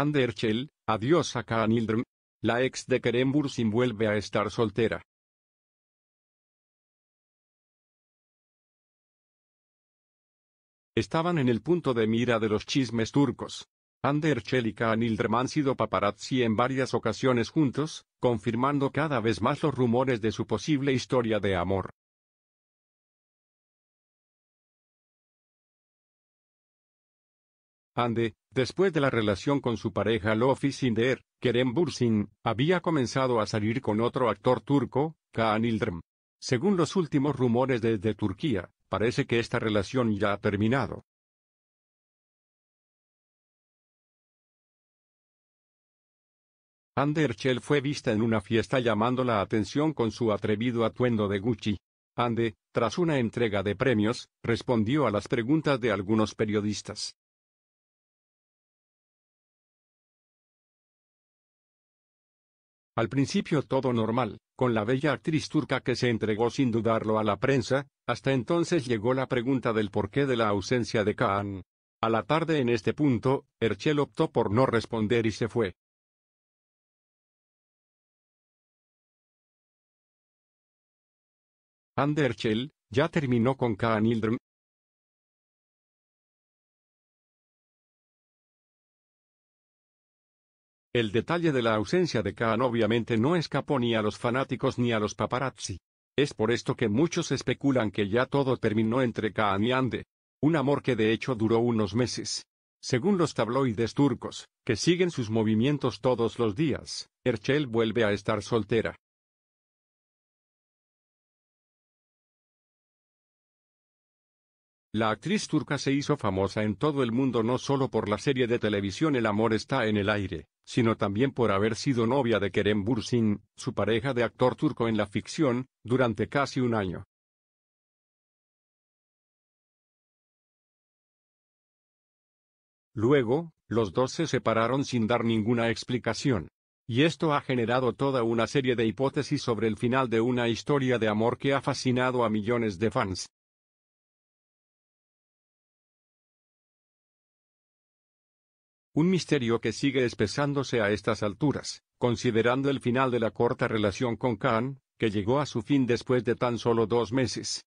Anderchel, adiós a La ex de Kerem Bursin vuelve a estar soltera. Estaban en el punto de mira de los chismes turcos. Anderchel y Kaanildrm han sido paparazzi en varias ocasiones juntos, confirmando cada vez más los rumores de su posible historia de amor. Ande, Después de la relación con su pareja Lofi Sinder, Kerem Bursin había comenzado a salir con otro actor turco, Kaan Ildrem. Según los últimos rumores desde Turquía, parece que esta relación ya ha terminado. Ander Anderchel fue vista en una fiesta llamando la atención con su atrevido atuendo de Gucci. Ande, tras una entrega de premios, respondió a las preguntas de algunos periodistas. Al principio todo normal, con la bella actriz turca que se entregó sin dudarlo a la prensa, hasta entonces llegó la pregunta del porqué de la ausencia de Kaan. A la tarde en este punto, Herchel optó por no responder y se fue. Anderchel ya terminó con Kaan El detalle de la ausencia de Kahn obviamente no escapó ni a los fanáticos ni a los paparazzi. Es por esto que muchos especulan que ya todo terminó entre Khan y Ande. Un amor que de hecho duró unos meses. Según los tabloides turcos, que siguen sus movimientos todos los días, Erchel vuelve a estar soltera. La actriz turca se hizo famosa en todo el mundo no solo por la serie de televisión El amor está en el aire, sino también por haber sido novia de Kerem Bursin, su pareja de actor turco en la ficción, durante casi un año. Luego, los dos se separaron sin dar ninguna explicación. Y esto ha generado toda una serie de hipótesis sobre el final de una historia de amor que ha fascinado a millones de fans. Un misterio que sigue espesándose a estas alturas, considerando el final de la corta relación con Khan, que llegó a su fin después de tan solo dos meses.